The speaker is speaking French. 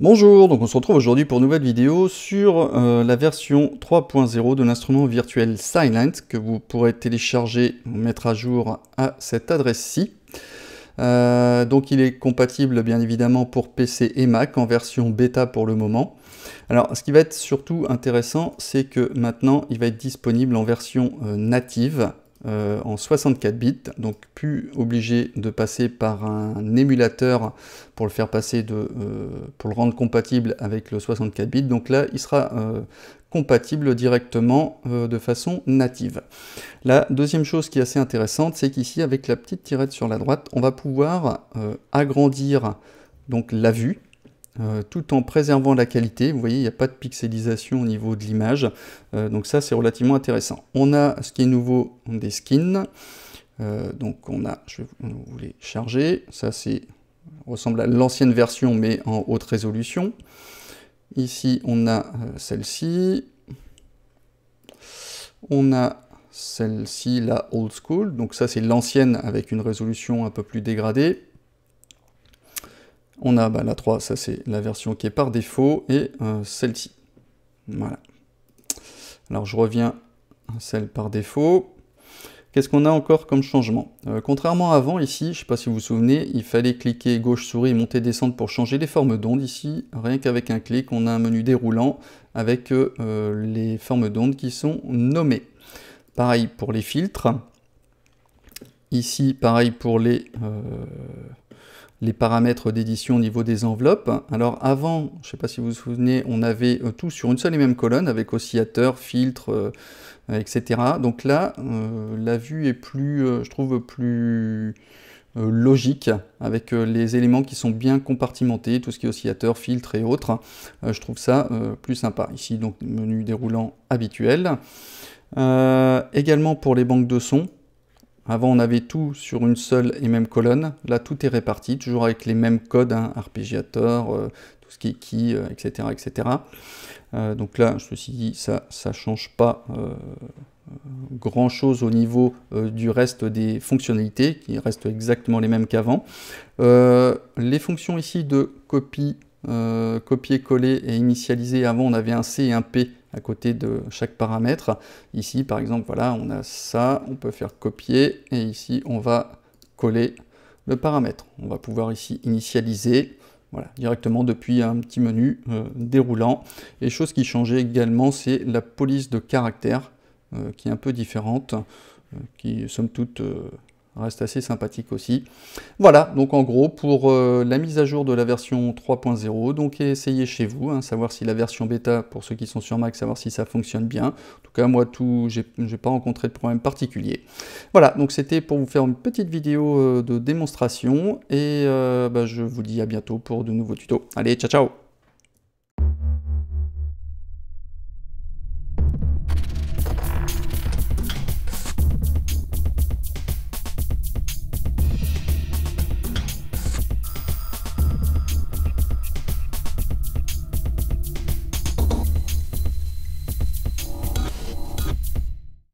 Bonjour, donc on se retrouve aujourd'hui pour une nouvelle vidéo sur euh, la version 3.0 de l'instrument virtuel Silent que vous pourrez télécharger, mettre à jour à cette adresse-ci. Euh, donc il est compatible bien évidemment pour PC et Mac en version bêta pour le moment. Alors ce qui va être surtout intéressant, c'est que maintenant il va être disponible en version euh, native euh, en 64 bits, donc plus obligé de passer par un émulateur pour le faire passer de, euh, pour le rendre compatible avec le 64 bits. Donc là, il sera euh, compatible directement de façon native. La deuxième chose qui est assez intéressante, c'est qu'ici, avec la petite tirette sur la droite, on va pouvoir agrandir donc la vue euh, tout en préservant la qualité. Vous voyez, il n'y a pas de pixelisation au niveau de l'image. Euh, donc ça, c'est relativement intéressant. On a ce qui est nouveau, des skins. Euh, donc on a, je vais vous les charger. Ça, c'est ressemble à l'ancienne version, mais en haute résolution. Ici, on a celle-ci. On a celle-ci, la old school. Donc ça, c'est l'ancienne avec une résolution un peu plus dégradée on a bah, la 3, ça c'est la version qui est par défaut, et euh, celle-ci. Voilà. Alors je reviens à celle par défaut. Qu'est-ce qu'on a encore comme changement euh, Contrairement à avant, ici, je ne sais pas si vous vous souvenez, il fallait cliquer gauche-souris, monter, descendre pour changer les formes d'ondes. Ici, rien qu'avec un clic, on a un menu déroulant avec euh, les formes d'ondes qui sont nommées. Pareil pour les filtres. Ici, pareil pour les les paramètres d'édition au niveau des enveloppes. Alors avant, je ne sais pas si vous vous souvenez, on avait euh, tout sur une seule et même colonne avec oscillateur, filtre, euh, etc. Donc là, euh, la vue est plus, je trouve, plus logique avec les éléments qui sont bien compartimentés, tout ce qui est oscillateur, filtre et autres. je trouve ça plus sympa. Ici, donc, menu déroulant habituel. également pour les banques de sons, avant, on avait tout sur une seule et même colonne. Là, tout est réparti, toujours avec les mêmes codes, Arpégiator, hein, arpégiateur, euh, tout ce qui est qui, etc. Euh, etc. Euh, donc là, ceci dit, ça ne change pas grand-chose au niveau du reste des fonctionnalités, qui restent exactement les mêmes qu'avant. les fonctions ici de copie, copier-coller et initialiser, avant, on avait un C et un P à côté de chaque paramètre. Ici, par exemple, voilà, on a ça, on peut faire copier, et ici, on va coller le paramètre. On va pouvoir ici initialiser, voilà, directement depuis un petit menu euh, déroulant. Et chose qui changeait également, c'est la police de caractère, euh, qui est un peu différente, euh, qui, somme toute, reste assez sympathique aussi. Voilà, donc en gros pour euh, la mise à jour de la version 3.0, donc essayez chez vous, hein, savoir si la version bêta, pour ceux qui sont sur Mac, savoir si ça fonctionne bien. En tout cas, moi, tout, j'ai pas rencontré de problème particulier. Voilà, donc c'était pour vous faire une petite vidéo euh, de démonstration, et euh, bah, je vous dis à bientôt pour de nouveaux tutos. Allez, ciao ciao